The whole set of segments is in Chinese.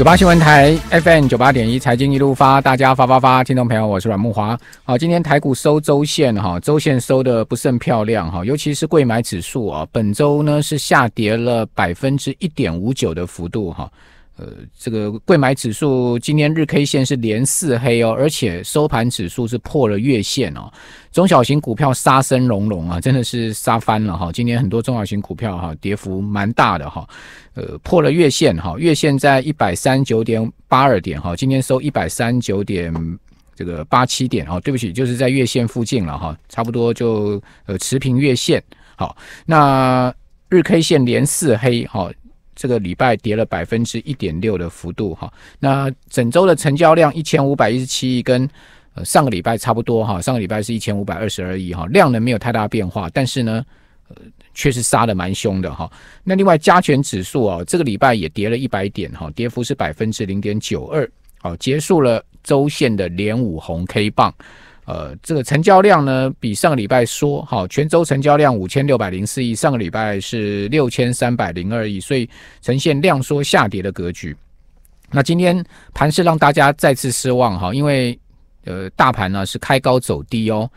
九八新闻台 FM 九八点一，财经一路发，大家发发发，听众朋友，我是阮木华。好，今天台股收周线，哈，周线收的不甚漂亮，哈，尤其是贵买指数啊，本周呢是下跌了百分之一点五九的幅度，哈。呃，这个贵买指数今天日 K 线是连四黑哦，而且收盘指数是破了月线哦。中小型股票杀声隆隆啊，真的是杀翻了哈。今天很多中小型股票哈，跌幅蛮大的哈。呃，破了月线哈，月线在一百三九点八二点哈，今天收一百三九点这个八七点哦，对不起，就是在月线附近了哈，差不多就呃持平月线。好，那日 K 线连四黑哈。这个礼拜跌了百分之一点六的幅度哈，那整周的成交量一千五百一十七亿，跟上个礼拜差不多哈，上个礼拜是一千五百二十二亿哈，量呢没有太大变化，但是呢，确实杀的蛮凶的哈。那另外加权指数啊，这个礼拜也跌了一百点哈，跌幅是百分之零点九二，好，结束了周线的连五红 K 棒。呃，这个成交量呢比上个礼拜缩哈，全周成交量五千六百零四亿，上个礼拜是六千三百零二亿，所以呈现量缩下跌的格局。那今天盘市让大家再次失望哈，因为呃大盘呢是开高走低哦，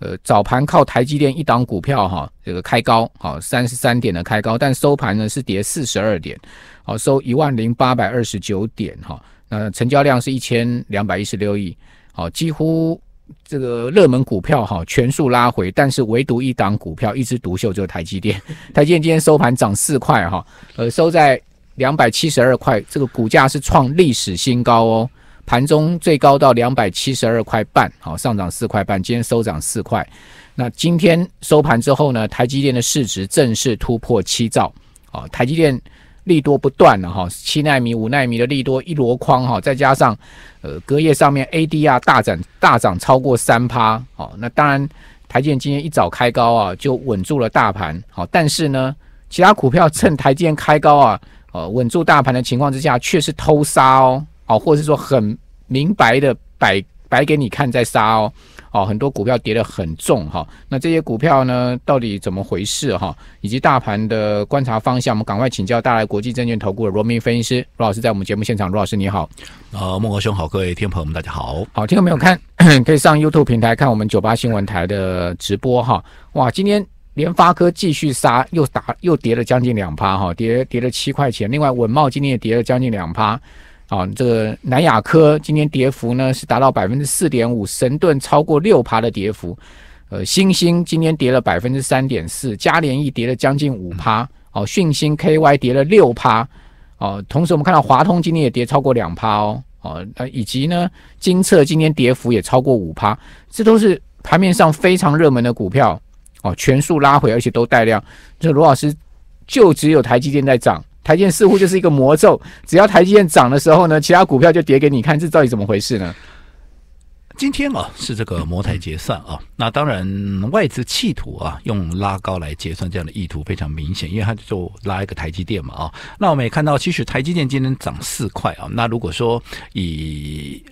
呃早盘靠台积电一档股票哈这个开高好三十三点的开高，但收盘呢是跌四十二点，好收一万零八百二十九点哈，那成交量是一千两百一十六亿，好几乎。这个热门股票哈全数拉回，但是唯独一档股票一枝独秀，就是台积电。台积电今天收盘涨四块哈，呃收在两百七十二块，这个股价是创历史新高哦。盘中最高到两百七十二块半，好上涨四块半，今天收涨四块。那今天收盘之后呢，台积电的市值正式突破七兆，啊，台积电。利多不断了哈，七纳米、五纳米的利多一箩筐哈，再加上呃隔夜上面 ADR 大涨大涨超过三趴哦，那当然台积电今天一早开高啊，就稳住了大盘好，但是呢，其他股票趁台积电开高啊，呃稳住大盘的情况之下，却是偷杀哦，哦，或者是说很明白的摆摆给你看再杀哦。哦，很多股票跌得很重哈，那这些股票呢，到底怎么回事哈？以及大盘的观察方向，我们赶快请教大来国际证券投顾的罗明分析师，罗老师在我们节目现场，罗老师你好，啊，孟哥兄好，各位听众朋友们大家好，好，听众没有看，可以上 YouTube 平台看我们九八新闻台的直播哈，哇，今天联发科继续杀，又打又跌了将近两趴哈，跌跌了七块钱，另外稳茂今天也跌了将近两趴。啊，这个南亚科今天跌幅呢是达到百分之四点五，神盾超过六趴的跌幅，呃，星星今天跌了百分之三点四，嘉联益跌了将近五趴，哦，讯星 KY 跌了六趴，哦，同时我们看到华通今天也跌超过两趴哦，哦，那以及呢，金策今天跌幅也超过五趴，这都是盘面上非常热门的股票哦，全数拉回，而且都带量，这罗老师就只有台积电在涨。台积电似乎就是一个魔咒，只要台积电涨的时候呢，其他股票就跌给你看，这到底怎么回事呢？今天啊，是这个摩台结算啊，那当然外资企图啊，用拉高来结算，这样的意图非常明显，因为他就拉一个台积电嘛啊。那我们也看到，其实台积电今天涨四块啊，那如果说以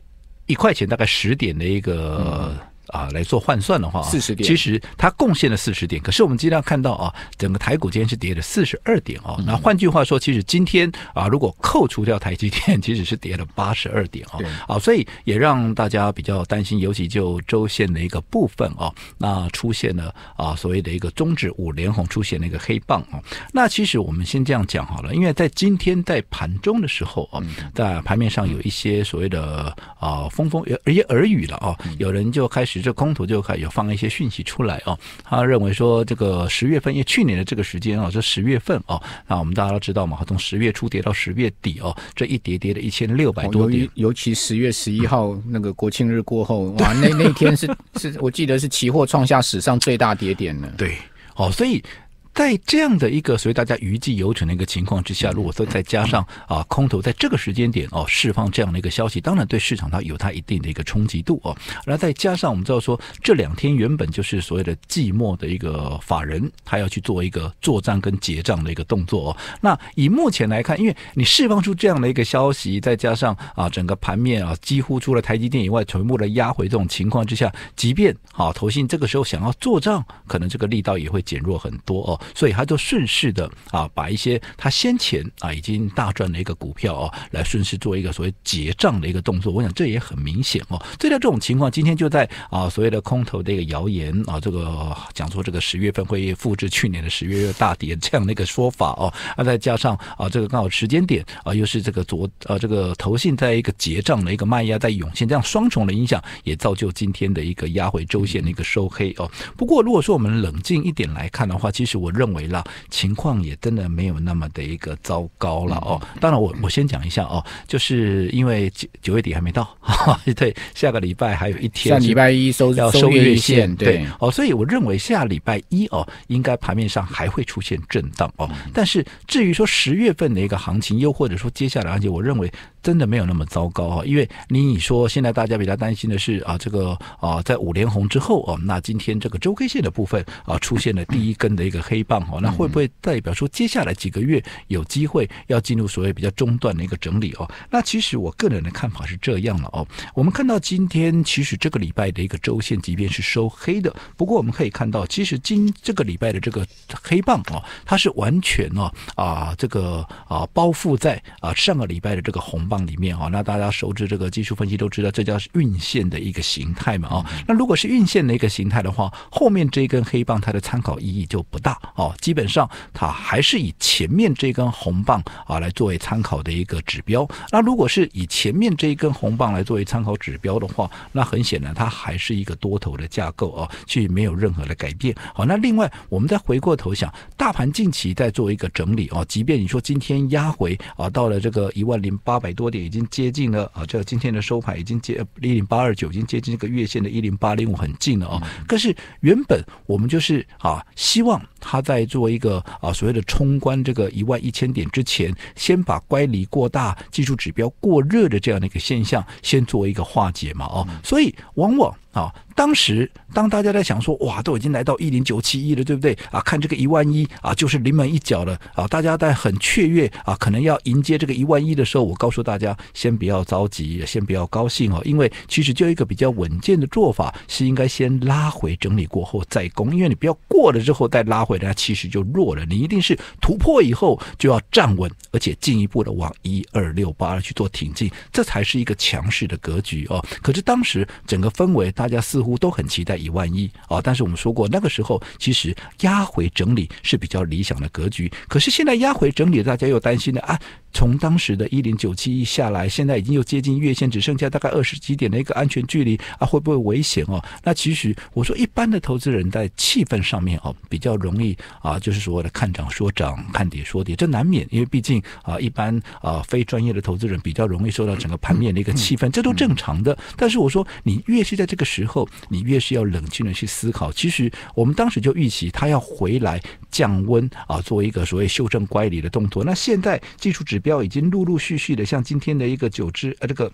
一块钱大概十点的一个。啊，来做换算的话，四十点，其实它贡献了四十点。可是我们今天看到啊，整个台股今天是跌了四十二点啊。那换句话说，其实今天啊，如果扣除掉台积电，其实是跌了八十二点啊。啊，所以也让大家比较担心，尤其就周线的一个部分哦，那出现了啊所谓的一个中指五连红出现了一个黑棒啊。那其实我们先这样讲好了，因为在今天在盘中的时候啊，在盘面上有一些所谓的啊风风也耳语了啊，有人就开始。这空头就还有放一些讯息出来哦，他认为说这个十月份，因为去年的这个时间啊，是十月份哦。那我们大家都知道嘛，从十月初跌到十月底哦，这一跌跌的一千六百多点，尤其十月十一号那个国庆日过后，哇，那那天是是我记得是期货创下史上最大跌点呢。对，哦，所以。在这样的一个所以大家余悸犹存的一个情况之下，如果说再加上啊空头在这个时间点哦释放这样的一个消息，当然对市场它有它一定的一个冲击度哦。然后再加上我们知道说这两天原本就是所谓的寂寞的一个法人，他要去做一个做账跟结账的一个动作哦。那以目前来看，因为你释放出这样的一个消息，再加上啊整个盘面啊几乎除了台积电以外全部的压回这种情况之下，即便啊投信这个时候想要做账，可能这个力道也会减弱很多哦。所以他就顺势的啊，把一些他先前啊已经大赚的一个股票啊，来顺势做一个所谓结账的一个动作。我想这也很明显哦。这在这种情况，今天就在啊所谓的空头的一个谣言啊，这个讲说这个十月份会复制去年的十月大跌这样的一个说法哦。那再加上啊这个刚好时间点啊，又是这个昨呃这个投信在一个结账的一个卖压在涌现，这样双重的影响也造就今天的一个压回周线的一个收黑哦。不过如果说我们冷静一点来看的话，其实我。认为啦，情况也真的没有那么的一个糟糕了哦。当然，我我先讲一下哦，就是因为九九月底还没到，对，下个礼拜还有一天，下礼拜一收要收月线，对哦，所以我认为下礼拜一哦，应该盘面上还会出现震荡哦。但是至于说十月份的一个行情，又或者说接下来而且，我认为真的没有那么糟糕哦，因为你你说现在大家比较担心的是啊，这个啊，在五连红之后哦，那今天这个周 K 线的部分啊，出现了第一根的一个黑。棒哦，那会不会代表说接下来几个月有机会要进入所谓比较中断的一个整理哦？那其实我个人的看法是这样了哦。我们看到今天其实这个礼拜的一个周线即便是收黑的，不过我们可以看到，其实今这个礼拜的这个黑棒哦，它是完全哦啊这个啊包覆在啊上个礼拜的这个红棒里面哦。那大家熟知这个技术分析都知道，这叫运线的一个形态嘛哦。那如果是运线的一个形态的话，后面这一根黑棒它的参考意义就不大。哦，基本上它还是以前面这根红棒啊来作为参考的一个指标。那如果是以前面这一根红棒来作为参考指标的话，那很显然它还是一个多头的架构啊，去没有任何的改变。好，那另外我们再回过头想，大盘近期在做一个整理啊，即便你说今天压回啊到了这个一万零八百多点，已经接近了啊，这个今天的收盘已经接一零八二九，已经接近这个月线的一零八零五很近了啊。可是原本我们就是啊，希望。他在做一个啊，所谓的冲关这个一万一千点之前，先把乖离过大、技术指标过热的这样的一个现象，先做一个化解嘛，哦，所以往往啊。当时，当大家在想说，哇，都已经来到一零九七一了，对不对？啊，看这个一万一，啊，就是临门一脚了啊！大家在很雀跃啊，可能要迎接这个一万一的时候，我告诉大家，先不要着急，先不要高兴哦，因为其实就一个比较稳健的做法是应该先拉回整理过后再攻，因为你不要过了之后再拉回来，其实就弱了。你一定是突破以后就要站稳，而且进一步的往一二六八去做挺进，这才是一个强势的格局哦。可是当时整个氛围，大家似乎。都很期待一万一啊，但是我们说过，那个时候其实压回整理是比较理想的格局。可是现在压回整理，大家又担心了啊。从当时的一零九七一下来，现在已经又接近月线，只剩下大概二十几点的一个安全距离啊，会不会危险哦？那其实我说，一般的投资人在气氛上面哦，比较容易啊，就是所谓的看涨说涨，看跌说跌，这难免，因为毕竟啊，一般啊非专业的投资人比较容易受到整个盘面的一个气氛，这都正常的。但是我说，你越是在这个时候，你越是要冷静的去思考。其实我们当时就预期它要回来降温啊，做一个所谓修正乖离的动作。那现在技术指标已经陆陆续续的，像今天的一个九只呃，这个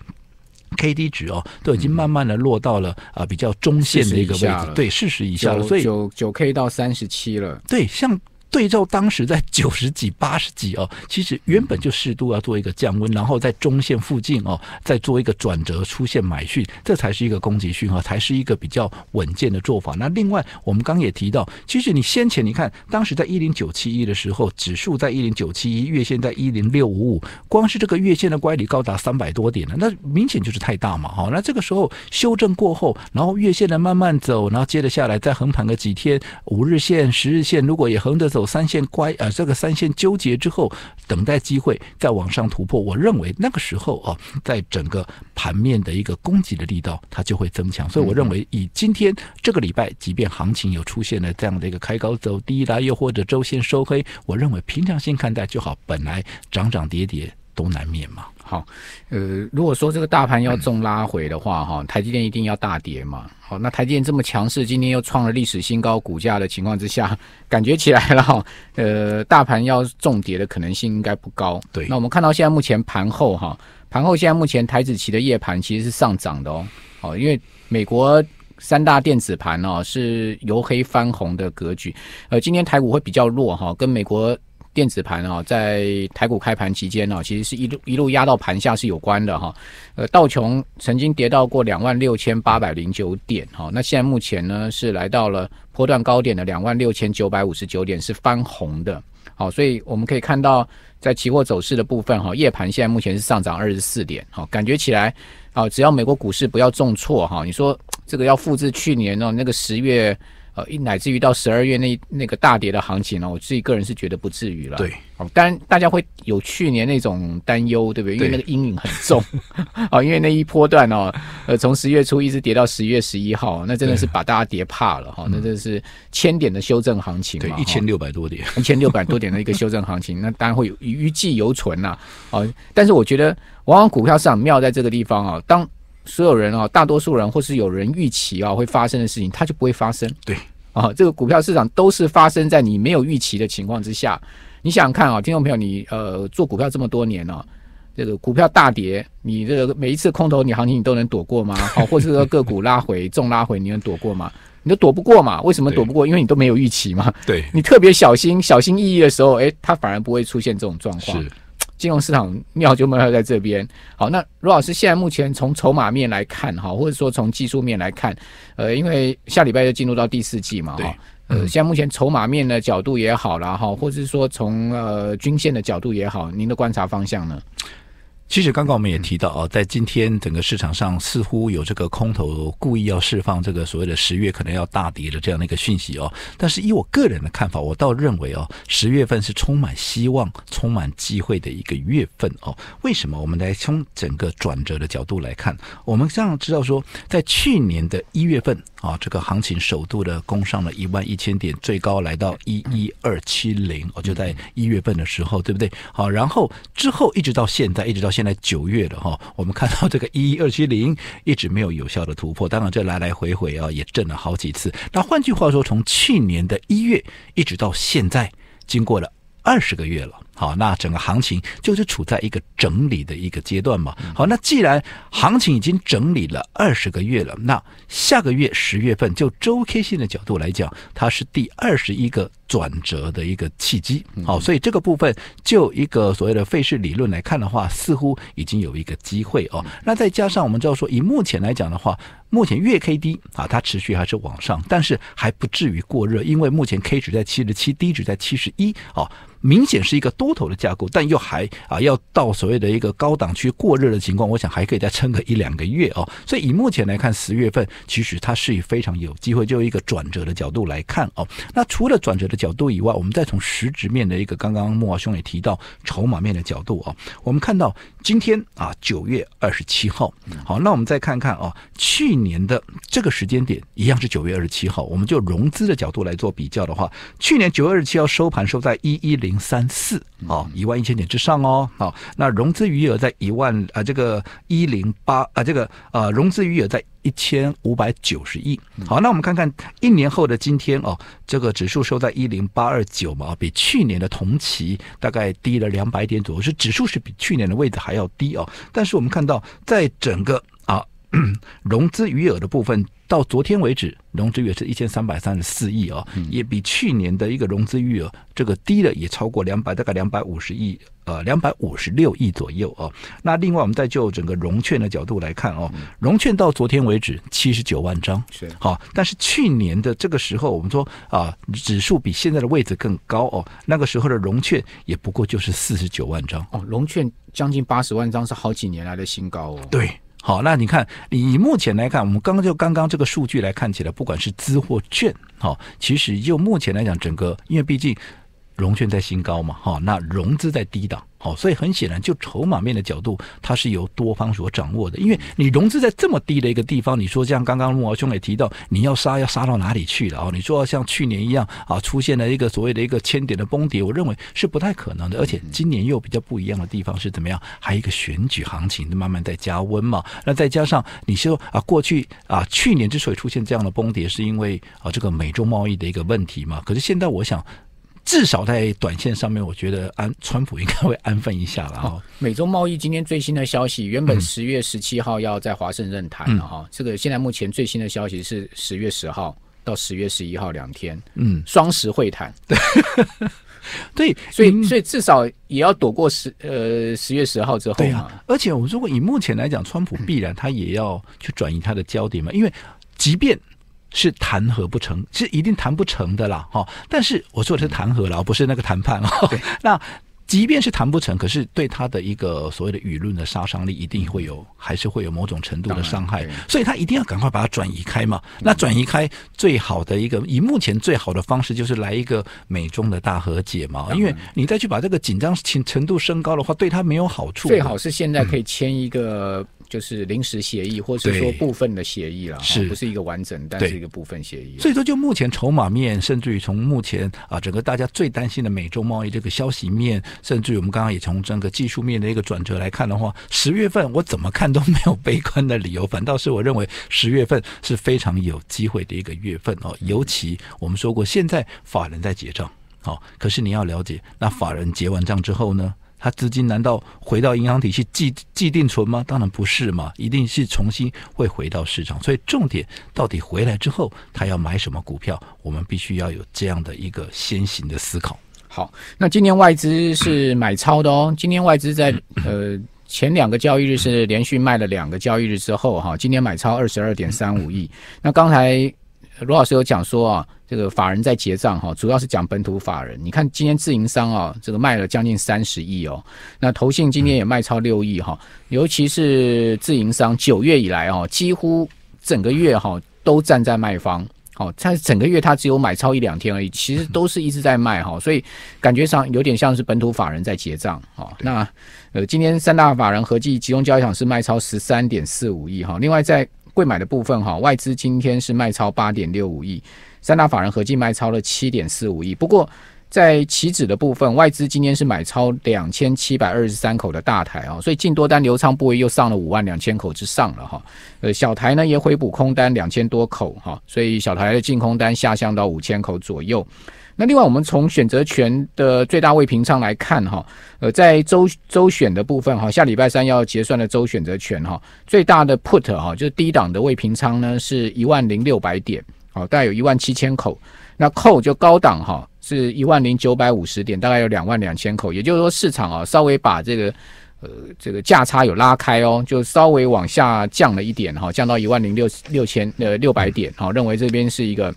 K D 值哦，都已经慢慢的落到了啊比较中线的一个位置，对，四十以下，了，所以九九 K 到三十七了，对，像。对照当时在九十几、八十几哦，其实原本就适度要做一个降温，然后在中线附近哦，再做一个转折出现买讯，这才是一个攻击讯号，才是一个比较稳健的做法。那另外，我们刚也提到，其实你先前你看当时在一零九七一的时候，指数在一零九七一，月线在一零六五五，光是这个月线的乖离高达三百多点了，那明显就是太大嘛，好，那这个时候修正过后，然后月线的慢慢走，然后接着下来再横盘个几天，五日线、十日线如果也横着。走三线乖啊，这个三线纠结之后，等待机会再往上突破。我认为那个时候啊，在整个盘面的一个攻击的力道，它就会增强。所以我认为，以今天这个礼拜，即便行情有出现了这样的一个开高走低来又或者周线收黑，我认为平常心看待就好。本来涨涨跌跌都难免嘛。好，呃，如果说这个大盘要重拉回的话，哈，台积电一定要大跌嘛。好，那台积电这么强势，今天又创了历史新高股价的情况之下，感觉起来了，哈，呃，大盘要重跌的可能性应该不高。对，那我们看到现在目前盘后，哈，盘后现在目前台子期的夜盘其实是上涨的哦，好，因为美国三大电子盘哦是由黑翻红的格局，呃，今天台股会比较弱哈，跟美国。电子盘啊，在台股开盘期间呢，其实是一路一路压到盘下是有关的哈。呃，道琼曾经跌到过两万六千八百零九点哈，那现在目前呢是来到了波段高点的两万六千九百五十九点，是翻红的。好，所以我们可以看到，在期货走势的部分哈，夜盘现在目前是上涨二十四点哈，感觉起来啊，只要美国股市不要重挫哈，你说这个要复制去年哦那个十月。呃，乃至于到十二月那那个大跌的行情呢，我自己个人是觉得不至于了。对，当然大家会有去年那种担忧，对不对？因为那个阴影很重，啊，因为那一波段哦，呃，从十月初一直跌到十一月十一号，那真的是把大家跌怕了哈，那真的是千点的修正行情嘛？对，一千六百多点，一千六百多点的一个修正行情，那当然会有余悸犹存呐，啊，但是我觉得，往往股票市场妙在这个地方啊，当。所有人啊，大多数人或是有人预期啊会发生的事情，它就不会发生。对啊，这个股票市场都是发生在你没有预期的情况之下。你想看啊，听众朋友，你呃做股票这么多年了，这个股票大跌，你这个每一次空头你行情你都能躲过吗？好，或者说个股拉回、重拉回，你能躲过吗？你都躲不过嘛？为什么躲不过？因为你都没有预期嘛。对，你特别小心、小心翼翼的时候，哎，它反而不会出现这种状况。是。金融市场妙就妙在这边，好，那卢老师现在目前从筹码面来看，哈，或者说从技术面来看，呃，因为下礼拜就进入到第四季嘛，哈，呃，现在目前筹码面的角度也好啦，哈，或者说从呃均线的角度也好，您的观察方向呢？其实刚刚我们也提到哦，在今天整个市场上似乎有这个空头故意要释放这个所谓的十月可能要大跌的这样的一个讯息哦。但是以我个人的看法，我倒认为哦，十月份是充满希望、充满机会的一个月份哦。为什么？我们来从整个转折的角度来看，我们这样知道说，在去年的一月份啊，这个行情首度的攻上了一万一千点，最高来到一一二七零，我就在一月份的时候，对不对？好，然后之后一直到现在，一直到。现在九月了哈，我们看到这个一一二七零一直没有有效的突破，当然这来来回回啊也震了好几次。那换句话说，从去年的一月一直到现在，经过了二十个月了。好，那整个行情就是处在一个整理的一个阶段嘛。好，那既然行情已经整理了二十个月了，那下个月十月份，就周 K 线的角度来讲，它是第二十一个转折的一个契机。好，所以这个部分，就一个所谓的费氏理论来看的话，似乎已经有一个机会哦。那再加上我们知道说，以目前来讲的话，目前月 K D 啊，它持续还是往上，但是还不至于过热，因为目前 K 值在七十七，D 值在七十一哦，明显是一个多头的架构，但又还啊要到所谓的一个高档区过热的情况，我想还可以再撑个一两个月哦。所以以目前来看，十月份其实它是以非常有机会，就一个转折的角度来看哦。那除了转折的角度以外，我们再从实质面的一个刚刚莫华兄也提到筹码面的角度哦，我们看到今天啊九月二十七号，好，那我们再看看哦，去年的这个时间点一样是九月二十七号，我们就融资的角度来做比较的话，去年九月二十七号收盘收在一一零。三四哦，一万一千点之上哦，好，那融资余额在一万啊，这个一零八啊，这个呃，融资余额在一千五百九十亿。好，那我们看看一年后的今天哦，这个指数收在一零八二九嘛，比去年的同期大概低了两百点左右，是指数是比去年的位置还要低哦。但是我们看到在整个啊 融资余额的部分。到昨天为止，融资也是一千三百三十四亿哦，也比去年的一个融资余额这个低了，也超过两百，大概两百五十亿，呃，两百五十六亿左右哦。那另外，我们再就整个融券的角度来看哦，融券到昨天为止七十九万张，好，但是去年的这个时候，我们说啊，指数比现在的位置更高哦，那个时候的融券也不过就是四十九万张哦，融券将近八十万张是好几年来的新高哦，对。好，那你看，以目前来看，我们刚刚就刚刚这个数据来看起来，不管是资或券，好，其实就目前来讲，整个因为毕竟。融券在新高嘛，哈，那融资在低档，好，所以很显然，就筹码面的角度，它是由多方所掌握的。因为你融资在这么低的一个地方，你说像刚刚木毛兄也提到，你要杀要杀到哪里去了啊？你说像去年一样啊，出现了一个所谓的一个千点的崩跌，我认为是不太可能的。而且今年又比较不一样的地方是怎么样？还有一个选举行情慢慢在加温嘛。那再加上你说啊，过去啊，去年之所以出现这样的崩跌，是因为啊这个美洲贸易的一个问题嘛。可是现在我想。至少在短线上面，我觉得安川普应该会安分一下了哈。美洲贸易今天最新的消息，原本十月十七号要在华盛顿谈了哈。这个现在目前最新的消息是十月十号到十月十一号两天，嗯，双十会谈。对，所以所以至少也要躲过十呃十月十号之后啊，而且我如果以目前来讲，川普必然他也要去转移他的焦点嘛，因为即便。是谈和不成，是一定谈不成的啦，哈！但是我说的是谈和了，不是那个谈判哦。那即便是谈不成，可是对他的一个所谓的舆论的杀伤力，一定会有，还是会有某种程度的伤害。所以他一定要赶快把它转移开嘛。那转移开最好的一个，以目前最好的方式，就是来一个美中的大和解嘛。因为你再去把这个紧张情程度升高的话，对他没有好处。最好是现在可以签一个。就是临时协议，或者说部分的协议了，不是一个完整，但是一个部分协议。所以说，就目前筹码面，甚至于从目前啊，整个大家最担心的美洲贸易这个消息面，甚至于我们刚刚也从整个技术面的一个转折来看的话，十月份我怎么看都没有悲观的理由，反倒是我认为十月份是非常有机会的一个月份哦。尤其我们说过，现在法人在结账，哦，可是你要了解，那法人结完账之后呢？他资金难道回到银行体系既既定存吗？当然不是嘛，一定是重新会回到市场。所以重点到底回来之后，他要买什么股票？我们必须要有这样的一个先行的思考。好，那今年外资是买超的哦。今年外资在呃前两个交易日是连续卖了两个交易日之后哈，今年买超二十二点三五亿。那刚才。罗老师有讲说啊，这个法人在结账哈，主要是讲本土法人。你看今天自营商啊，这个卖了将近三十亿哦。那投信今天也卖超六亿哈，尤其是自营商九月以来哦，几乎整个月哈都站在卖方，好，它整个月它只有买超一两天而已，其实都是一直在卖哈，所以感觉上有点像是本土法人在结账哈。那呃，今天三大法人合计集中交易场是卖超十三点四五亿哈，另外在。贵买的部分哈，外资今天是卖超八点六五亿，三大法人合计卖超了七点四五亿。不过在期指的部分，外资今天是买超两千七百二十三口的大台啊，所以净多单流畅部位又上了五万两千口之上了哈。呃，小台呢也回补空单两千多口哈，所以小台的净空单下降到五千口左右。那另外，我们从选择权的最大未平仓来看，哈，呃，在周周选的部分，哈，下礼拜三要结算的周选择权，哈，最大的 put 哈，就是低档的未平仓呢，是一万零六百点，好，大概有一万七千口。那扣就高档哈，是一万零九百五十点，大概有两万两千口。也就是说，市场啊，稍微把这个呃这个价差有拉开哦，就稍微往下降了一点哈，降到一万零六六千呃六百点，哈，认为这边是一个。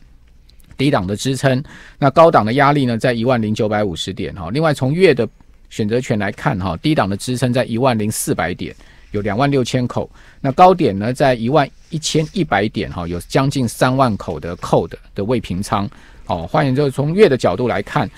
低档的支撑，那高档的压力呢，在一万零九百五十点哈。另外，从月的选择权来看哈，低档的支撑在一万零四百点，有两万六千口；那高点呢，在一万一千一百点哈，有将近三万口的扣的的未平仓。哦，换言之，从月的角度来看，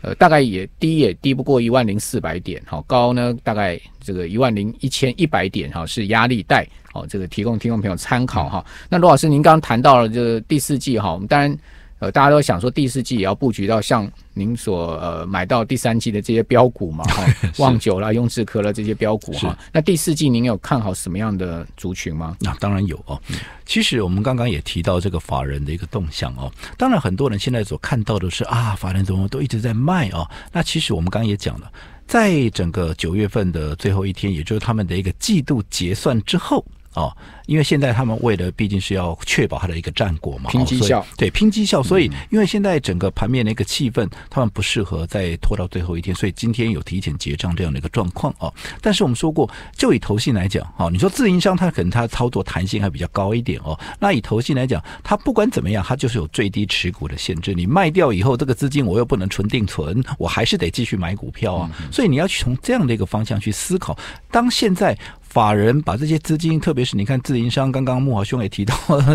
呃，大概也低也低不过一万零四百点哈，高呢大概这个一万零一千一百点哈是压力带。哦，这个提供听众朋友参考哈。那罗老师，您刚刚谈到了这第四季哈，我们当然。呃，大家都想说第四季也要布局到像您所呃买到第三季的这些标股嘛？哈，旺酒了、雍智科了这些标股哈。那第四季您有看好什么样的族群吗？那当然有哦。其实我们刚刚也提到这个法人的一个动向哦。当然，很多人现在所看到的是啊，法人怎么都一直在卖哦。那其实我们刚刚也讲了，在整个九月份的最后一天，也就是他们的一个季度结算之后。哦，因为现在他们为了毕竟是要确保他的一个战果嘛，拼绩效对拼绩效，所以因为现在整个盘面的一个气氛，他们不适合再拖到最后一天，所以今天有提前结账这样的一个状况啊。但是我们说过，就以投信来讲，哈，你说自营商他可能他操作弹性还比较高一点哦。那以投信来讲，他不管怎么样，他就是有最低持股的限制。你卖掉以后，这个资金我又不能存定存，我还是得继续买股票啊。所以你要去从这样的一个方向去思考。当现在。法人把这些资金，特别是你看，自营商刚刚木华兄也提到，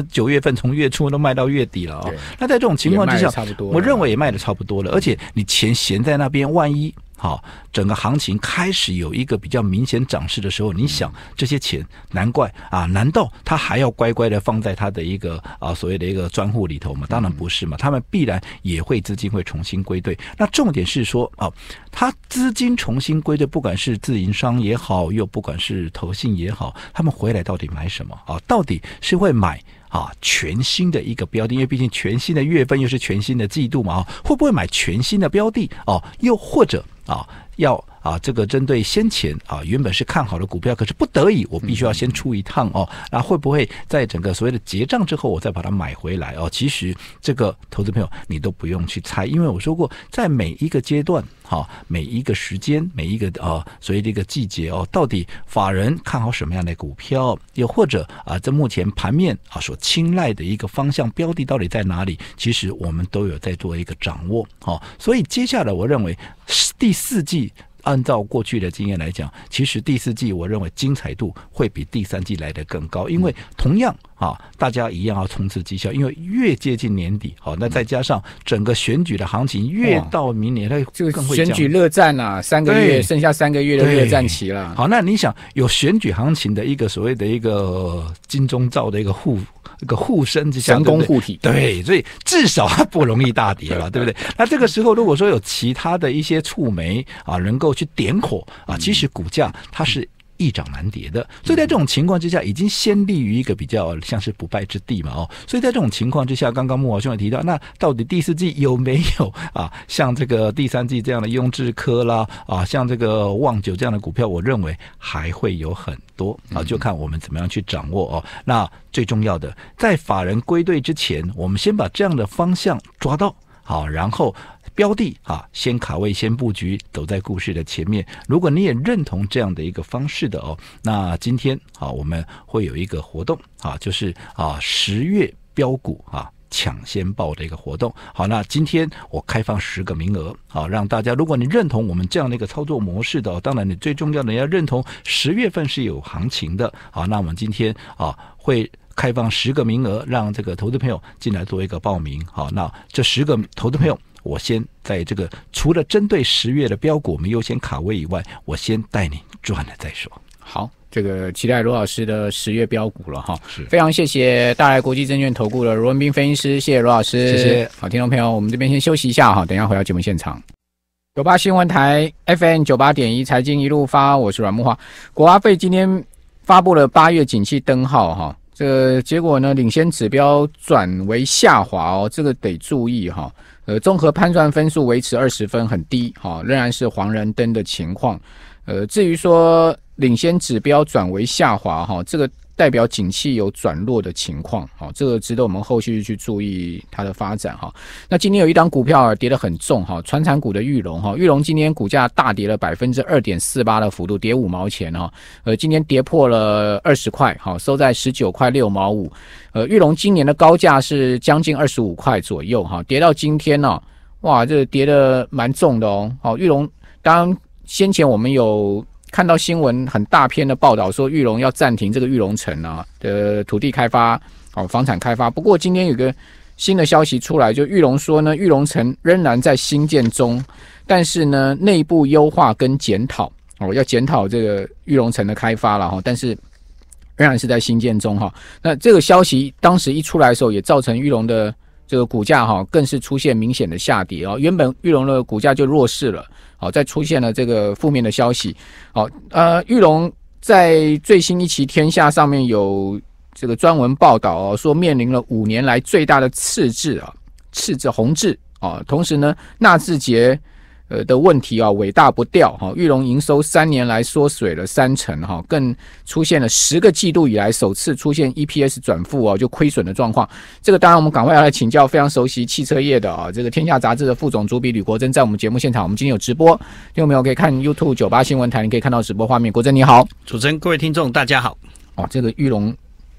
九月份从月初都卖到月底了啊。那在这种情况之下，我认为也卖的差不多了。而且你钱闲在那边，万一……好，整个行情开始有一个比较明显涨势的时候，你想这些钱，难怪啊？难道他还要乖乖的放在他的一个啊所谓的一个专户里头吗？当然不是嘛，他们必然也会资金会重新归队。那重点是说啊，他资金重新归队，不管是自营商也好，又不管是投信也好，他们回来到底买什么啊？到底是会买啊全新的一个标的，因为毕竟全新的月份又是全新的季度嘛，会不会买全新的标的哦？又或者？啊。要啊，这个针对先前啊，原本是看好的股票，可是不得已，我必须要先出一趟哦。那会不会在整个所谓的结账之后，我再把它买回来哦？其实这个投资朋友你都不用去猜，因为我说过，在每一个阶段哈，每一个时间，每一个啊，所以这个季节哦，到底法人看好什么样的股票，又或者啊，在目前盘面啊所青睐的一个方向标的到底在哪里？其实我们都有在做一个掌握哦。所以接下来我认为第四季。按照过去的经验来讲，其实第四季我认为精彩度会比第三季来的更高，因为同样。啊，大家一样要冲刺绩效，因为越接近年底，好，那再加上整个选举的行情，越到明年，它更会选举热战了三个月剩下三个月的热战期了。好，那你想有选举行情的一个所谓的一个金钟罩的一个护一个护身之相，攻护体。对，所以至少它不容易大跌了，对不对？那这个时候，如果说有其他的一些触媒啊，能够去点火啊，其实股价它是。一涨难跌的，所以在这种情况之下，已经先立于一个比较像是不败之地嘛，哦，所以在这种情况之下，刚刚木华兄也提到，那到底第四季有没有啊，像这个第三季这样的雍智科啦，啊，像这个旺九这样的股票，我认为还会有很多啊，就看我们怎么样去掌握哦。那最重要的，在法人归队之前，我们先把这样的方向抓到好，然后。标的啊，先卡位，先布局，走在故事的前面。如果你也认同这样的一个方式的哦，那今天啊，我们会有一个活动啊，就是啊，十月标股啊，抢先报的一个活动。好，那今天我开放十个名额啊，让大家，如果你认同我们这样的一个操作模式的，当然你最重要的要认同十月份是有行情的啊。那我们今天啊，会开放十个名额，让这个投资朋友进来做一个报名。好，那这十个投资朋友。我先在这个除了针对十月的标股我们优先卡位以外，我先带你赚了再说。好，这个期待罗老师的十月标股了哈。是，非常谢谢大来国际证券投顾的罗文斌分析师，谢谢罗老师。谢谢。好，听众朋友，我们这边先休息一下哈，等一下回到节目现场。九八新闻台 FM 九八点一财经一路发，我是阮木花。国华费今天发布了八月景气灯号哈，这结果呢，领先指标转为下滑哦，这个得注意哈。呃，综合判断分数维持二十分，很低哈，仍然是黄人灯的情况。呃，至于说领先指标转为下滑哈，这个。代表景气有转弱的情况，好，这个值得我们后续去注意它的发展哈。那今天有一档股票啊跌得很重哈，船产股的玉龙哈，玉龙今天股价大跌了百分之二点四八的幅度，跌五毛钱哈。呃，今天跌破了二十块，好，收在十九块六毛五。呃，玉龙今年的高价是将近二十五块左右哈，跌到今天呢，哇，这跌得蛮重的哦。好，玉龙当先前我们有。看到新闻很大篇的报道，说玉龙要暂停这个玉龙城啊的土地开发哦，房产开发。不过今天有个新的消息出来，就玉龙说呢，玉龙城仍然在兴建中，但是呢，内部优化跟检讨哦，要检讨这个玉龙城的开发了哈。但是仍然是在兴建中哈。那这个消息当时一出来的时候，也造成玉龙的。这个股价哈更是出现明显的下跌哦，原本玉龙的股价就弱势了，好，再出现了这个负面的消息，好，呃，玉龙在最新一期《天下》上面有这个专文报道哦，说面临了五年来最大的赤字啊，赤字红字啊，同时呢，纳智捷。呃的问题啊，尾大不掉哈，玉龙营收三年来缩水了三成哈，更出现了十个季度以来首次出现 EPS 转负哦，就亏损的状况。这个当然我们赶快要来请教非常熟悉汽车业的啊，这个天下杂志的副总主笔吕国珍，在我们节目现场，我们今天有直播，有没有可以看 YouTube 九八新闻台？你可以看到直播画面。国珍你好，主持人各位听众大家好。哦，这个玉龙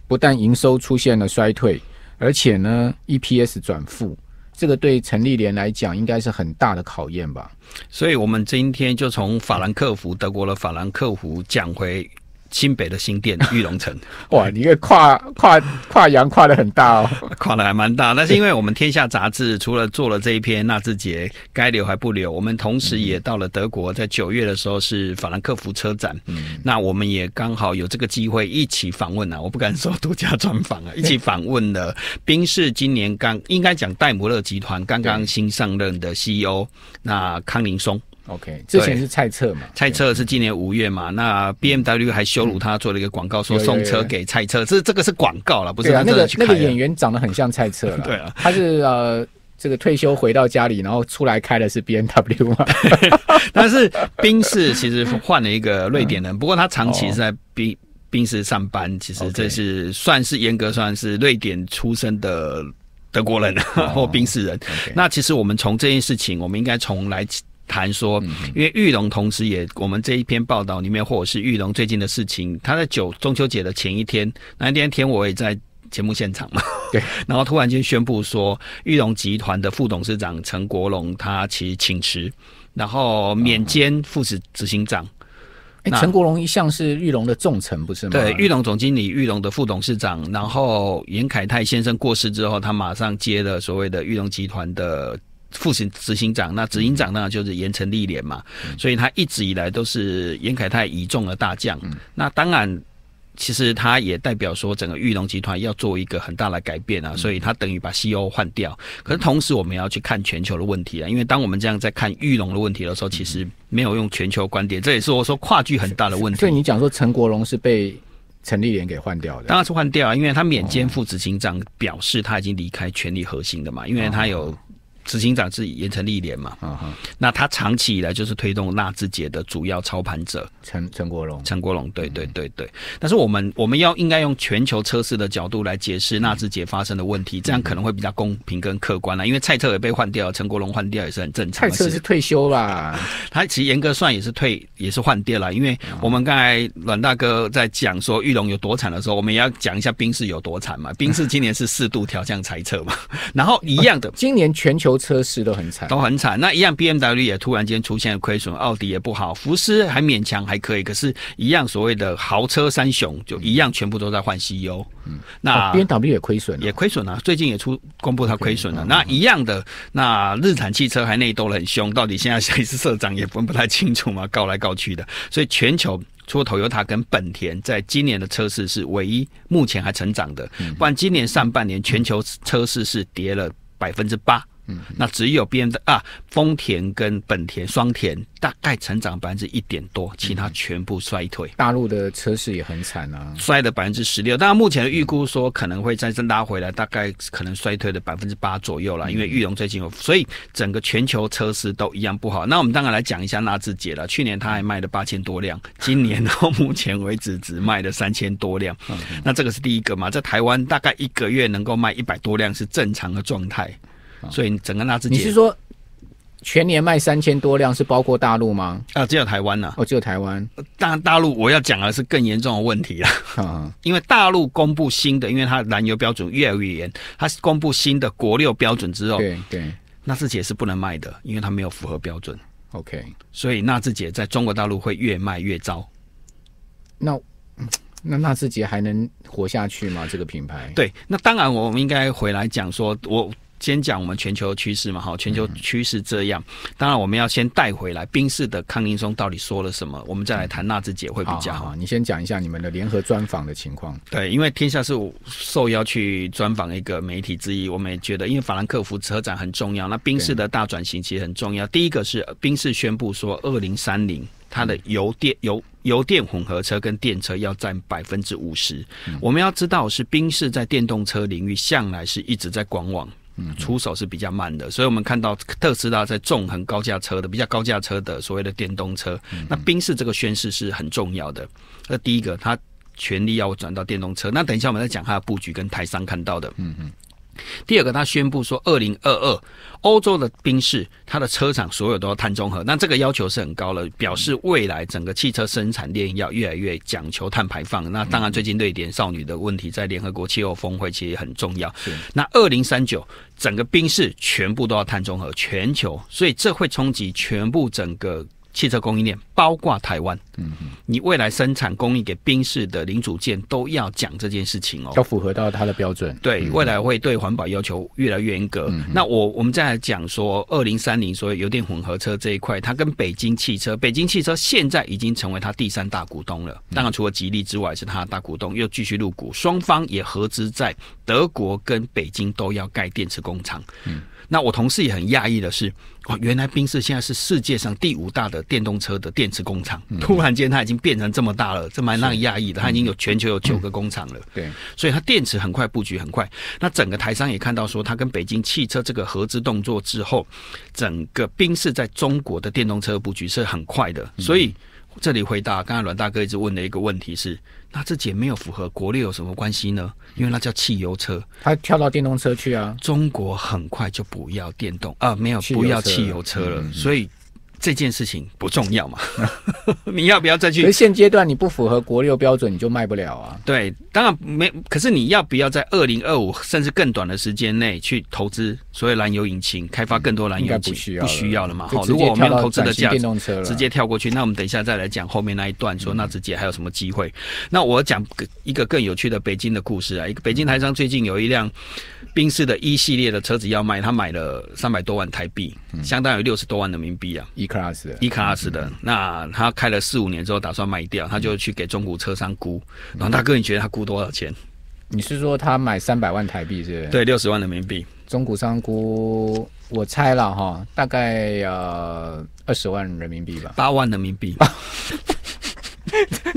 不但营收出现了衰退，而且呢 EPS 转负。这个对陈立莲来讲应该是很大的考验吧，所以我们今天就从法兰克福，德国的法兰克福讲回。新北的新店 玉龙城，哇，你个跨跨跨洋跨的很大哦，跨的还蛮大。那是因为我们天下杂志除了做了这一篇纳智捷该留还不留，我们同时也到了德国，在九月的时候是法兰克福车展，那我们也刚好有这个机会一起访问了。我不敢说独家专访啊，一起访问了宾士今年刚应该讲戴姆勒集团刚刚新上任的 CEO 那康宁松。OK，之前是蔡澈嘛？蔡澈是今年五月嘛？那 BMW 还羞辱他做了一个广告，说送车给蔡澈，这这个是广告了，不是？那个那个演员长得很像蔡澈了。对啊，他是呃这个退休回到家里，然后出来开的是 BMW 嘛？但是冰士其实换了一个瑞典人，不过他长期是在冰冰士上班，其实这是算是严格算是瑞典出生的德国人或冰士人。那其实我们从这件事情，我们应该从来。谈说，因为玉龙同时也，我们这一篇报道里面，或者是玉龙最近的事情，他在九中秋节的前一天，那天天我也在节目现场嘛，对，然后突然间宣布说，玉龙集团的副董事长陈国龙他其实请辞，然后免兼副职执行长。哎，陈国龙一向是玉龙的重臣，不是吗？对，玉龙总经理、玉龙的副董事长，然后严凯泰先生过世之后，他马上接了所谓的玉龙集团的。副行执行长，那执行长呢，就是严成立廉嘛，所以他一直以来都是严凯泰倚重的大将。那当然，其实他也代表说，整个玉龙集团要做一个很大的改变啊，所以他等于把 C O 换掉。可是同时，我们要去看全球的问题啊，因为当我们这样在看玉龙的问题的时候，其实没有用全球观点，这也是我说跨距很大的问题。所以你讲说，陈国荣是被陈立廉给换掉的，当然是换掉啊，因为他免兼副执行长，表示他已经离开权力核心的嘛，因为他有。执行长是严城立联嘛？啊哈，那他长期以来就是推动纳智捷的主要操盘者，陈陈国荣，陈国荣，对对对对。但是我们我们要应该用全球车市的角度来解释纳智捷发生的问题，这样可能会比较公平跟客观啦。因为蔡特也被换掉，陈国荣换掉也是很正常。蔡特是退休啦，他其实严格算也是退也是换掉啦。因为我们刚才阮大哥在讲说玉龙有多惨的时候，我们也要讲一下冰士有多惨嘛。冰士今年是四度调降猜测嘛，然后一样的，今年全球。车市都很惨，都很惨。那一样，B M W 也突然间出现了亏损，奥迪也不好，福斯还勉强还可以。可是，一样所谓的豪车三雄，就一样全部都在换 C E O。嗯，那 B M W 也亏损，也亏损了，最近也出公布它亏损了。那一样的，那日产汽车还内斗很凶，到底现在谁是社长也分不太清楚嘛，告来告去的。所以全球除了丰田跟本田，在今年的车市是唯一目前还成长的。不然今年上半年全球车市是跌了百分之八。嗯，那只有边的啊，丰田跟本田双田大概成长百分之一点多，其他全部衰退。大陆的车市也很惨啊，衰了百分之十六。但目前预估说可能会再增拉回来，大概可能衰退的百分之八左右了。因为玉龙最近有，所以整个全球车市都一样不好。那我们当然来讲一下纳智捷了。去年它还卖了八千多辆，今年到目前为止只卖了三千多辆。那这个是第一个嘛，在台湾大概一个月能够卖一百多辆是正常的状态。所以整个纳智捷，你是说全年卖三千多辆是包括大陆吗？啊，只有台湾呐，哦，只有台湾。大大陆我要讲的是更严重的问题了，因为大陆公布新的，因为它燃油标准越来越严，它公布新的国六标准之后，对对，纳智捷是不能卖的，因为它没有符合标准。OK，所以纳智捷在中国大陆会越卖越糟。那 那纳智捷还能活下去吗？这个品牌？对，那当然，我们应该回来讲说，我。先讲我们全球趋势嘛，哈，全球趋势这样，当然我们要先带回来，宾士的康宁松到底说了什么，我们再来谈纳智捷会比较好。你先讲一下你们的联合专访的情况。对，因为天下是受邀去专访一个媒体之一，我们也觉得，因为法兰克福车展很重要，那宾士的大转型其实很重要。第一个是宾士宣布说，二零三零它的油电、油油电混合车跟电车要占百分之五十。我们要知道是宾士在电动车领域向来是一直在观望。出手是比较慢的，所以我们看到特斯拉在纵横高价车的比较高价车的所谓的电动车。那宾士这个宣誓是很重要的。那第一个，他全力要转到电动车。那等一下，我们再讲他的布局跟台商看到的。嗯嗯。第二个，他宣布说，二零二二欧洲的冰士，它的车厂所有都要碳中和，那这个要求是很高了，表示未来整个汽车生产链要越来越讲求碳排放。那当然，最近瑞典少女的问题在联合国气候峰会其实也很重要。那二零三九整个冰士全部都要碳中和全球，所以这会冲击全部整个。汽车供应链包括台湾，嗯，你未来生产工艺给宾士的零组件都要讲这件事情哦，要符合到它的标准。对，未来会对环保要求越来越严格。那我我们再来讲说二零三零，谓油电混合车这一块，它跟北京汽车，北京汽车现在已经成为它第三大股东了。当然，除了吉利之外，是它的大股东又继续入股，双方也合资在德国跟北京都要盖电池工厂。嗯。那我同事也很讶异的是，哦，原来冰士现在是世界上第五大的电动车的电池工厂，突然间它已经变成这么大了，这蛮让讶异的。它已经有全球有九个工厂了，对，所以它电池很快布局，很快。那整个台商也看到说，它跟北京汽车这个合资动作之后，整个冰士在中国的电动车布局是很快的。所以这里回答刚才阮大哥一直问的一个问题是。那这节没有符合国六有什么关系呢？因为那叫汽油车，他跳到电动车去啊。中国很快就不要电动啊，没有不要汽油车了，所以。这件事情不重要嘛？你要不要再去？因现阶段你不符合国六标准，你就卖不了啊。对，当然没。可是你要不要在二零二五甚至更短的时间内去投资？所谓燃油引擎开发更多燃油引擎不需要了嘛？好，如果没有投资的价值，直接跳过去。那我们等一下再来讲后面那一段，说那直接还有什么机会？那我讲一个更有趣的北京的故事啊！一个北京台商最近有一辆宾士的一系列的车子要卖，他买了三百多万台币，相当于六十多万人民币啊！一卡尔斯的，那他开了四五年之后打算卖掉，他就去给中古车商估。然后大哥，你觉得他估多少钱？你是说他买三百万台币是？对，六十万人民币。中古商估，我猜了哈，大概呃二十万人民币吧，八万人民币。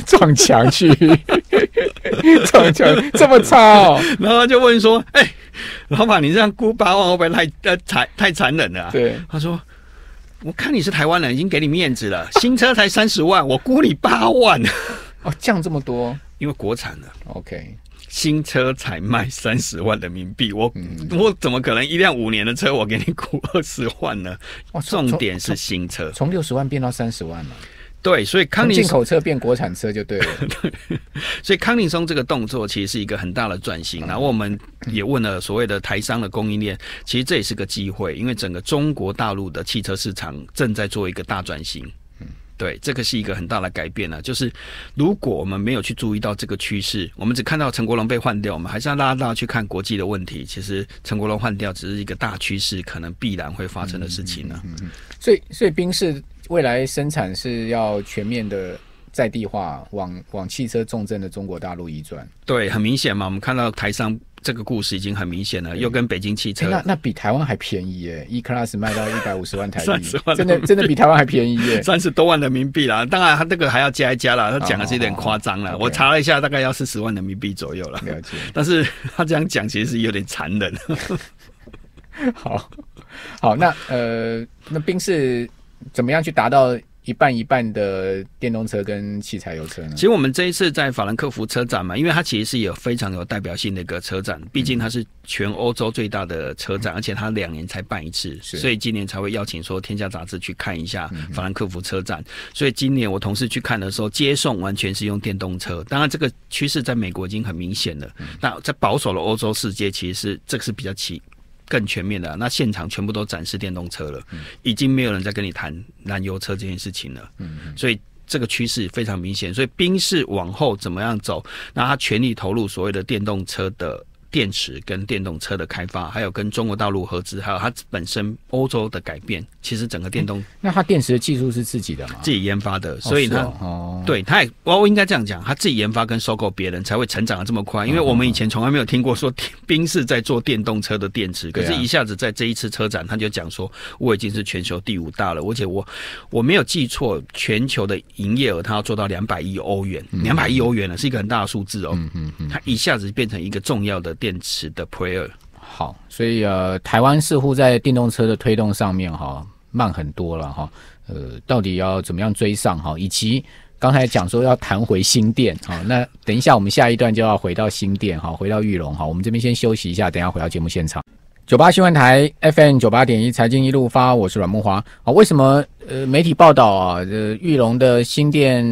撞墙去，撞墙这么差哦。然后他就问说：“哎，老板，你这样估八万会不会太呃残太残忍了？”对，他说。我看你是台湾人，已经给你面子了。新车才三十万，我估你八万。哦，降这么多，因为国产的。OK，新车才卖三十万人民币，我我怎么可能一辆五年的车我给你估二十万呢？重点是新车，从六十万变到三十万了。对，所以康宁进口车变国产车就对了。所以康宁松这个动作其实是一个很大的转型。然后我们也问了所谓的台商的供应链，其实这也是个机会，因为整个中国大陆的汽车市场正在做一个大转型。嗯，对，这个是一个很大的改变呢。就是如果我们没有去注意到这个趋势，我们只看到陈国龙被换掉，我们还是要拉大家去看国际的问题。其实陈国龙换掉只是一个大趋势，可能必然会发生的事情呢。嗯所以，所以冰是。未来生产是要全面的在地化，往往汽车重镇的中国大陆移转。对，很明显嘛，我们看到台上这个故事已经很明显了，又跟北京汽车。那那比台湾还便宜耶，E Class 卖到一百五十万台，三十万，真的真的比台湾还便宜耶，三 十多万人民币啦。当然他那个还要加一加啦，他讲的是有点夸张了。我查了一下，大概要四十万人民币左右了。了解。但 是他这样讲其实是有点残忍。好好，那呃，那冰室怎么样去达到一半一半的电动车跟汽柴油车呢？其实我们这一次在法兰克福车展嘛，因为它其实是有非常有代表性的一个车展，毕竟它是全欧洲最大的车展，而且它两年才办一次，所以今年才会邀请说《天下杂志》去看一下法兰克福车展。所以今年我同事去看的时候，接送完全是用电动车。当然，这个趋势在美国已经很明显了。那在保守的欧洲世界，其实是这个是比较奇。更全面的，那现场全部都展示电动车了，已经没有人在跟你谈燃油车这件事情了，所以这个趋势非常明显。所以，兵士往后怎么样走？那他全力投入所谓的电动车的。电池跟电动车的开发，还有跟中国大陆合资，还有它本身欧洲的改变，其实整个电动那它电池的技术是自己的吗？自己研发的，所以呢，哦对它也我应该这样讲，它自己研发跟收购别人，才会成长的这么快。因为我们以前从来没有听过说冰室在做电动车的电池，可是一下子在这一次车展，他就讲说我已经是全球第五大了，而且我我没有记错，全球的营业额它要做到两百亿欧元，两百亿欧元呢是一个很大的数字哦。嗯嗯嗯，它一下子变成一个重要的电。电池的 player，好，所以呃，台湾似乎在电动车的推动上面哈慢很多了哈，呃，到底要怎么样追上哈？以及刚才讲说要谈回新店，哈，那等一下我们下一段就要回到新店哈，回到玉龙哈，我们这边先休息一下，等下回到节目现场。九八新闻台 FM 九八点一，财经一路发，我是阮木华啊。为什么呃媒体报道啊，呃，玉龙的新店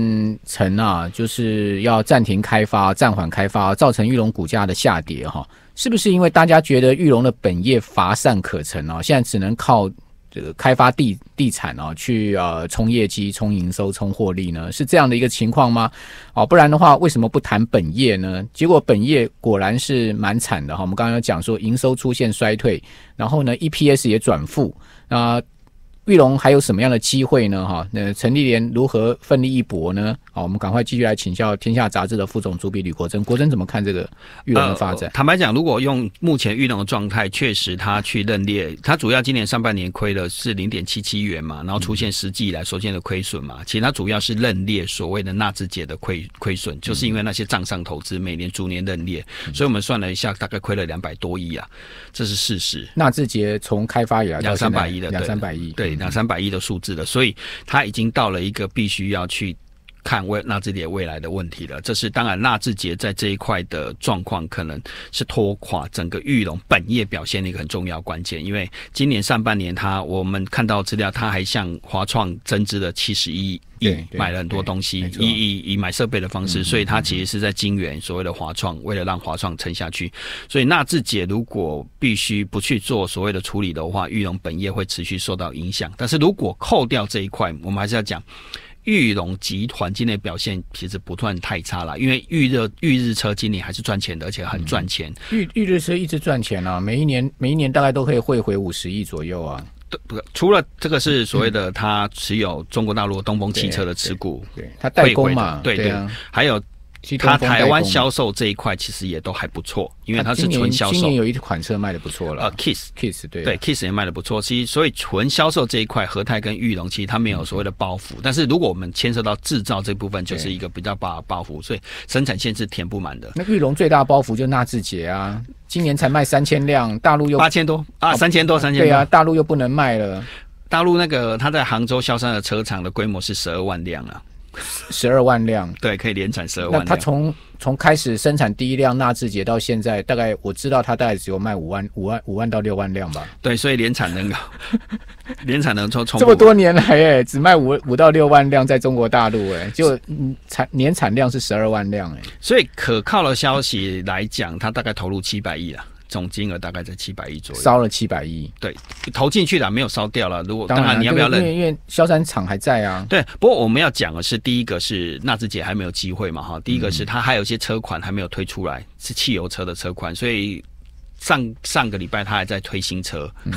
城啊，就是要暂停开发、暂缓开发，造成玉龙股价的下跌哈？是不是因为大家觉得玉龙的本业乏善可陈啊？现在只能靠。这个开发地地产啊，去呃冲业绩、冲营收、冲获利呢，是这样的一个情况吗？哦，不然的话为什么不谈本业呢？结果本业果然是蛮惨的哈。我们刚刚讲说营收出现衰退，然后呢 EPS 也转负啊。玉龙还有什么样的机会呢？哈，那陈丽莲如何奋力一搏呢？好，我们赶快继续来请教《天下杂志》的副总主笔吕国珍。国珍怎么看这个玉龙的发展？坦白讲，如果用目前玉龙的状态，确实他去认列，他主要今年上半年亏了是零点七七元嘛，然后出现实际以来所见的亏损嘛。其实他主要是认列所谓的纳智捷的亏亏损，就是因为那些账上投资每年逐年认列，所以我们算了一下，大概亏了两百多亿啊，这是事实。纳智捷从开发以来两三百亿的两三百亿对。两三百亿的数字了，所以他已经到了一个必须要去。看未纳智捷未来的问题了，这是当然。纳智捷在这一块的状况可能是拖垮整个玉龙本业表现的一个很重要关键，因为今年上半年他我们看到资料，他还向华创增资了七十一亿，买了很多东西，以以以买设备的方式，所以他其实是在金圆所谓的华创，为了让华创撑下去。所以纳智捷如果必须不去做所谓的处理的话，玉龙本业会持续受到影响。但是如果扣掉这一块，我们还是要讲。玉龙集团今年表现其实不算太差了，因为预热预日车今年还是赚钱，的，而且很赚钱。预、预日车一直赚钱啊，每一年每一年大概都可以汇回五十亿左右啊。不，除了这个是所谓的他持有中国大陆东风汽车的持股，对他代工嘛，对对，还有。它台湾销售这一块其实也都还不错，因为它是纯销售。今年有一款车卖的不错了。呃，Kiss Kiss 对对 Kiss 也卖的不错。其实所以纯销售这一块，和泰跟玉龙其实它没有所谓的包袱。但是如果我们牵涉到制造这部分，就是一个比较大包袱。所以生产线是填不满的。那玉龙最大包袱就纳智捷啊，今年才卖三千辆，大陆又八千多啊，三千多三千对啊，大陆又不能卖了。大陆那个他在杭州萧山的车厂的规模是十二万辆了。十二万辆，对，可以连产十二万。那他从从开始生产第一辆纳智捷到现在，大概我知道他大概只有卖五万五万五万到六万辆吧。对，所以连产能，连产能从从这么多年来，哎，只卖五五到六万辆，在中国大陆，哎，就产年产量是十二万辆，哎，所以可靠的消息来讲，他大概投入七百亿了。总金额大概在七百亿左右，烧了七百亿，对，投进去了，没有烧掉了。如果当然你要不要认，因为因为萧山厂还在啊。对，不过我们要讲的是，第一个是纳智捷还没有机会嘛，哈，第一个是它还有一些车款还没有推出来，是汽油车的车款，所以。上上个礼拜，他还在推新车，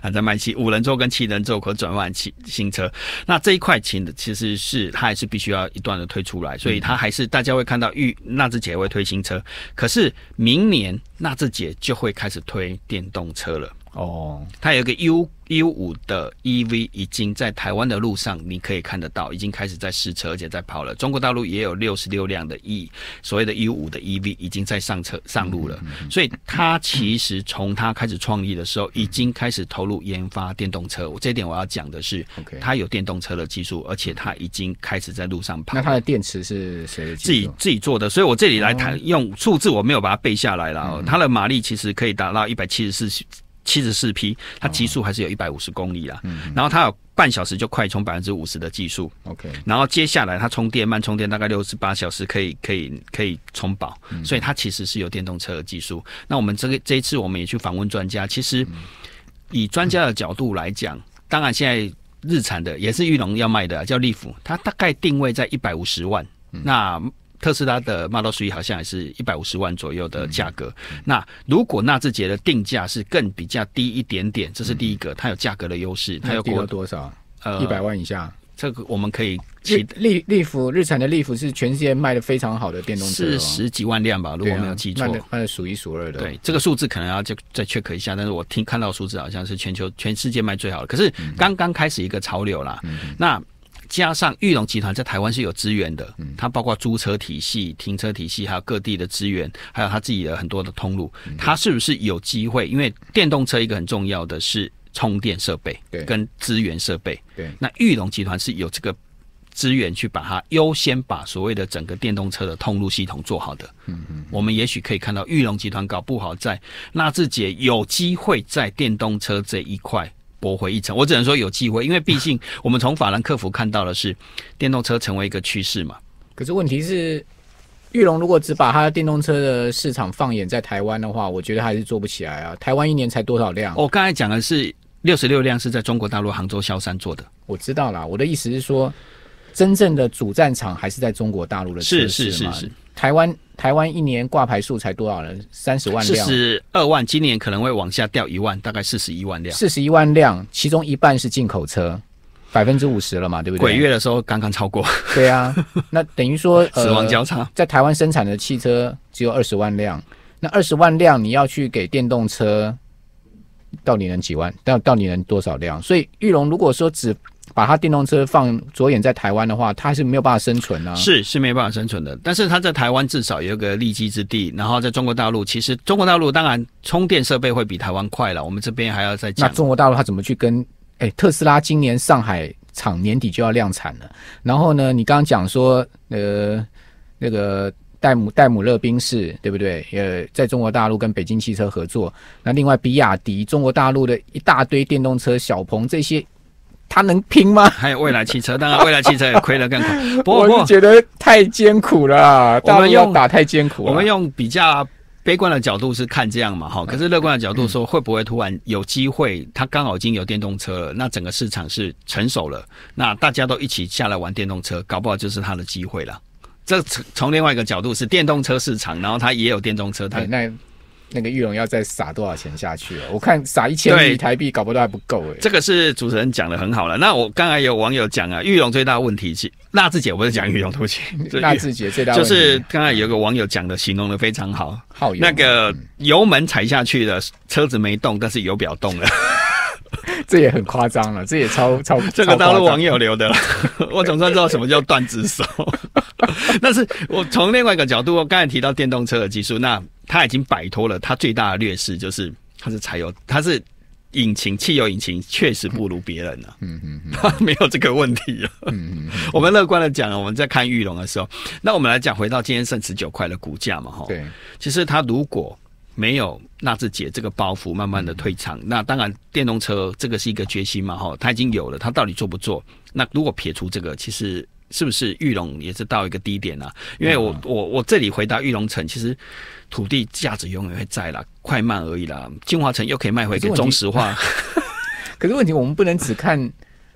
还在卖起五人座跟七人座可转换新新车。那这一块的其实是他还是必须要一段的推出来，所以他还是大家会看到玉娜智姐会推新车，可是明年娜智姐就会开始推电动车了。哦，它有一个 U U 五的 E V 已经在台湾的路上，你可以看得到，已经开始在试车而且在跑了。中国大陆也有六十六辆的 E 所谓的 U 五的 E V 已经在上车上路了。所以它其实从它开始创立的时候，已经开始投入研发电动车。这一点我要讲的是，它有电动车的技术，而且它已经开始在路上跑。那它的电池是谁自己自己做的？所以我这里来谈用数字，我没有把它背下来了。它的马力其实可以达到一百七十四。七十四匹，它极速还是有一百五十公里啦。嗯，然后它有半小时就快充百分之五十的技术。OK，然后接下来它充电慢充电大概六十八小时可以可以可以充饱，所以它其实是有电动车的技术。那我们这个这一次我们也去访问专家，其实以专家的角度来讲，当然现在日产的也是玉龙要卖的，叫利福，它大概定位在一百五十万。那特斯拉的 Model S 好像也是一百五十万左右的价格。那如果纳智捷的定价是更比较低一点点，这是第一个，它有价格的优势。它要过多少？呃，一百万以下。这个我们可以。日利利福日产的利福是全世界卖的非常好的电动车，是十几万辆吧？如果没有记错，那是数一数二的。对，这个数字可能要再再 check 一下，但是我听看到数字好像是全球全世界卖最好的，可是刚刚开始一个潮流嗯、那。加上玉龙集团在台湾是有资源的，它包括租车体系、停车体系，还有各地的资源，还有它自己的很多的通路。它是不是有机会？因为电动车一个很重要的是充电设备跟资源设备。对，那玉龙集团是有这个资源去把它优先把所谓的整个电动车的通路系统做好的。嗯嗯，我们也许可以看到玉龙集团搞不好在纳智捷有机会在电动车这一块。驳回一层，我只能说有机会，因为毕竟 我们从法兰克福看到的是电动车成为一个趋势嘛。可是问题是，玉龙如果只把他电动车的市场放眼在台湾的话，我觉得还是做不起来啊。台湾一年才多少辆？我刚才讲的是六十六辆是在中国大陆杭州萧山做的。我知道啦，我的意思是说，真正的主战场还是在中国大陆的，是是是是。台湾台湾一年挂牌数才多少人？三十万辆，四十二万。今年可能会往下掉一万，大概四十一万辆。四十一万辆，其中一半是进口车，百分之五十了嘛？对不对？鬼月的时候刚刚超过。对啊，那等于说死亡交叉，在台湾生产的汽车只有二十万辆。那二十万辆，你要去给电动车，到底能几万？到到底能多少辆？所以玉龙如果说只把它电动车放着眼在台湾的话，它是没有办法生存啊！是是没办法生存的。但是它在台湾至少有个立基之地，然后在中国大陆，其实中国大陆当然充电设备会比台湾快了。我们这边还要再讲。那中国大陆它怎么去跟？哎，特斯拉今年上海厂年底就要量产了。然后呢，你刚讲说，呃，那个戴姆戴姆勒宾士对不对？呃，在中国大陆跟北京汽车合作。那另外，比亚迪中国大陆的一大堆电动车，小鹏这些。他能拼吗？还有未来汽车，当然未来汽车也亏得更快。我是觉得太艰苦了，我们用打太艰苦。我们用比较悲观的角度是看这样嘛，哈。可是乐观的角度说，会不会突然有机会？他刚好已经有电动车了，那整个市场是成熟了，那大家都一起下来玩电动车，搞不好就是他的机会了。这从另外一个角度是电动车市场，然后他也有电动车，他那。那个玉龙要再撒多少钱下去？我看撒一千台币搞不到还不够哎。这个是主持人讲的很好了。那我刚才有网友讲啊，玉龙最大问题是辣子姐不是讲玉龙不起，纳智姐最大就是刚才有个网友讲的形容的非常好，好那个油门踩下去了，车子没动，但是油表动了。这也很夸张了，这也超 超这个当了网友留的了。我总算知道什么叫段子手。但是，我从另外一个角度，我刚才提到电动车的技术，那它已经摆脱了它最大的劣势，就是它是柴油，它是引擎，汽油引擎确实不如别人了。嗯嗯它没有这个问题了。嗯嗯，我们乐观的讲，我们在看玉龙的时候，那我们来讲回到今天剩十九块的股价嘛，哈。对，其实它如果没有。纳智捷这个包袱慢慢的退场，那当然电动车这个是一个决心嘛哈，他已经有了，他到底做不做？那如果撇除这个，其实是不是玉龙也是到一个低点呢？因为我我我这里回答玉龙城，其实土地价值永远会在了，快慢而已啦。金华城又可以卖回给中石化，可是问题我们不能只看。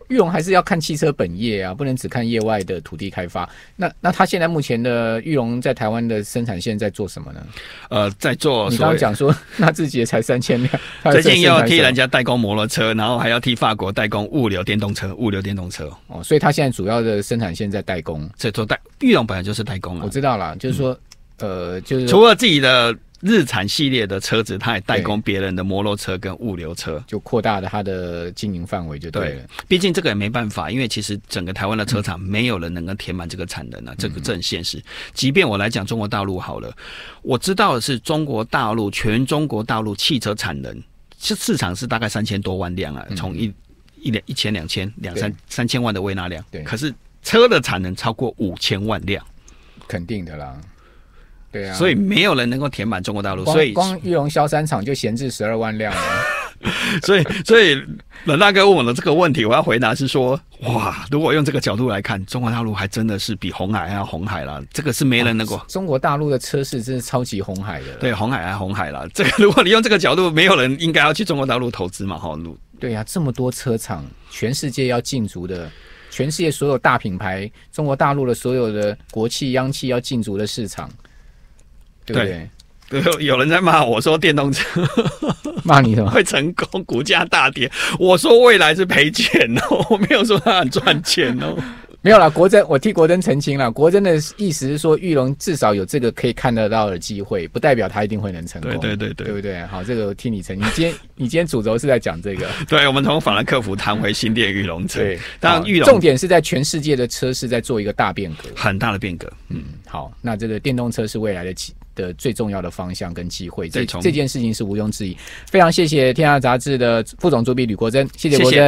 玉龙还是要看汽车本业啊，不能只看业外的土地开发。那那他现在目前的玉龙在台湾的生产线在做什么呢？呃，在做。你刚刚讲说，那自己也才三千辆，最近要替人家代工摩托车，然后还要替法国代工物流电动车、物流电动车。哦，所以他现在主要的生产线在代工，在做代。玉龙本来就是代工啊，我知道了，就是说，呃，就是除了自己的。日产系列的车子，它也代工别人的摩托车跟物流车，就扩大了它的经营范围，就对了。毕竟这个也没办法，因为其实整个台湾的车厂没有人能够填满这个产能啊。这个正现实。即便我来讲中国大陆好了，我知道的是中国大陆全中国大陆汽车产能，这市场是大概三千多万辆啊，从一一两一千两千两三三千万的微纳量，对，可是车的产能超过五千万辆，肯定的啦。对啊，所以没有人能够填满中国大陆，所以光玉龙萧山厂就闲置十二万辆了。所以，所以冷大哥问我的这个问题，我要回答是说，哇，如果用这个角度来看，中国大陆还真的是比红海还要红海了。这个是没人能够中国大陆的车市，真是超级红海的。对，红海还红海了。这个如果你用这个角度，没有人应该要去中国大陆投资嘛？哈，对呀，这么多车厂，全世界要进足的，全世界所有大品牌，中国大陆的所有的国企央企要进足的市场。对，有有人在骂我说电动车 骂你什么会成功，股价大跌。我说未来是赔钱哦，我没有说很赚钱哦。没有啦，国珍，我替国珍澄清了。国珍的意思是说，玉龙至少有这个可以看得到的机会，不代表他一定会能成功。对对对对，对不对？好，这个替你澄清。今天你今天主轴是在讲这个。对，我们从法兰克福谈回新店玉龙当然玉龙重点是在全世界的车市在做一个大变革，很大的变革。嗯，好，那这个电动车是未来的起。的最重要的方向跟机会，这这件事情是毋庸置疑。非常谢谢《天下杂志》的副总主编吕国珍，谢谢国珍。